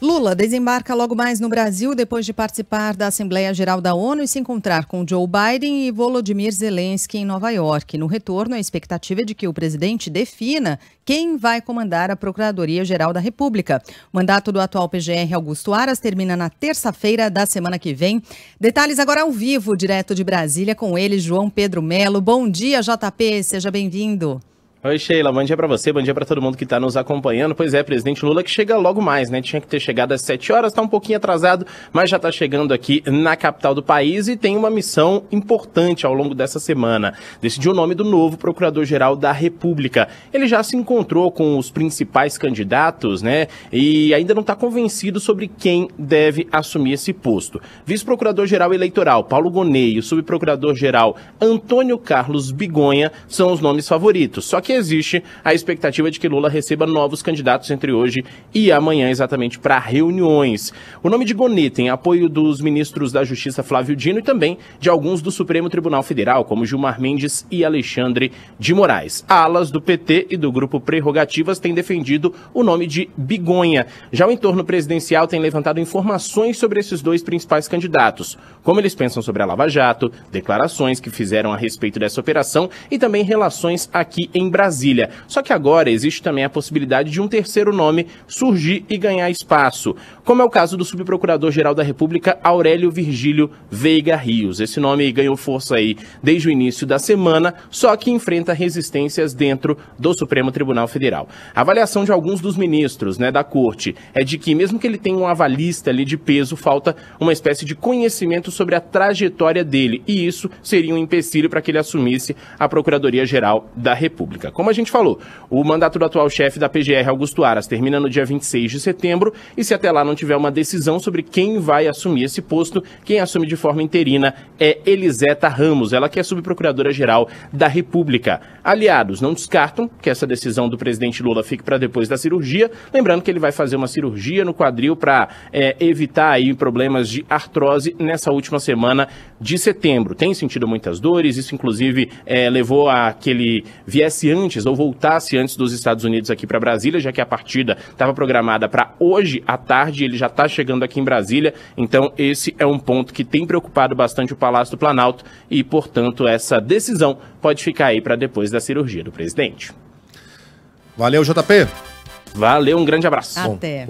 Lula desembarca logo mais no Brasil depois de participar da Assembleia Geral da ONU e se encontrar com Joe Biden e Volodymyr Zelensky em Nova York. No retorno, a expectativa é de que o presidente defina quem vai comandar a Procuradoria-Geral da República. O mandato do atual PGR Augusto Aras termina na terça-feira da semana que vem. Detalhes agora ao vivo, direto de Brasília, com ele, João Pedro Melo. Bom dia, JP, seja bem-vindo. Oi, Sheila. Bom dia para você, bom dia para todo mundo que está nos acompanhando. Pois é, presidente Lula que chega logo mais, né? Tinha que ter chegado às 7 horas, está um pouquinho atrasado, mas já está chegando aqui na capital do país e tem uma missão importante ao longo dessa semana. Decidiu o nome do novo procurador-geral da República. Ele já se encontrou com os principais candidatos, né? E ainda não está convencido sobre quem deve assumir esse posto. Vice-procurador-geral eleitoral Paulo Gonei e o subprocurador-geral Antônio Carlos Bigonha são os nomes favoritos. Só que existe a expectativa de que Lula receba novos candidatos entre hoje e amanhã, exatamente para reuniões. O nome de Gonet tem apoio dos ministros da Justiça Flávio Dino e também de alguns do Supremo Tribunal Federal, como Gilmar Mendes e Alexandre de Moraes. Alas do PT e do grupo Prerrogativas têm defendido o nome de Bigonha. Já o entorno presidencial tem levantado informações sobre esses dois principais candidatos, como eles pensam sobre a Lava Jato, declarações que fizeram a respeito dessa operação e também relações aqui em Brasília. Só que agora existe também a possibilidade de um terceiro nome surgir e ganhar espaço, como é o caso do subprocurador-geral da República, Aurélio Virgílio Veiga Rios. Esse nome ganhou força aí desde o início da semana, só que enfrenta resistências dentro do Supremo Tribunal Federal. A avaliação de alguns dos ministros né, da corte é de que, mesmo que ele tenha um avalista ali de peso, falta uma espécie de conhecimento sobre a trajetória dele, e isso seria um empecilho para que ele assumisse a Procuradoria-Geral da República pública. Como a gente falou, o mandato do atual chefe da PGR, Augusto Aras, termina no dia 26 de setembro e se até lá não tiver uma decisão sobre quem vai assumir esse posto, quem assume de forma interina é Eliseta Ramos, ela que é subprocuradora-geral da República. Aliados não descartam que essa decisão do presidente Lula fique para depois da cirurgia, lembrando que ele vai fazer uma cirurgia no quadril para é, evitar aí problemas de artrose nessa última semana de setembro. Tem sentido muitas dores, isso inclusive é, levou a que ele viesse antes, ou voltasse antes dos Estados Unidos aqui para Brasília, já que a partida estava programada para hoje à tarde, ele já está chegando aqui em Brasília. Então, esse é um ponto que tem preocupado bastante o Palácio do Planalto e, portanto, essa decisão pode ficar aí para depois da cirurgia do presidente. Valeu, JP. Valeu, um grande abraço. Até.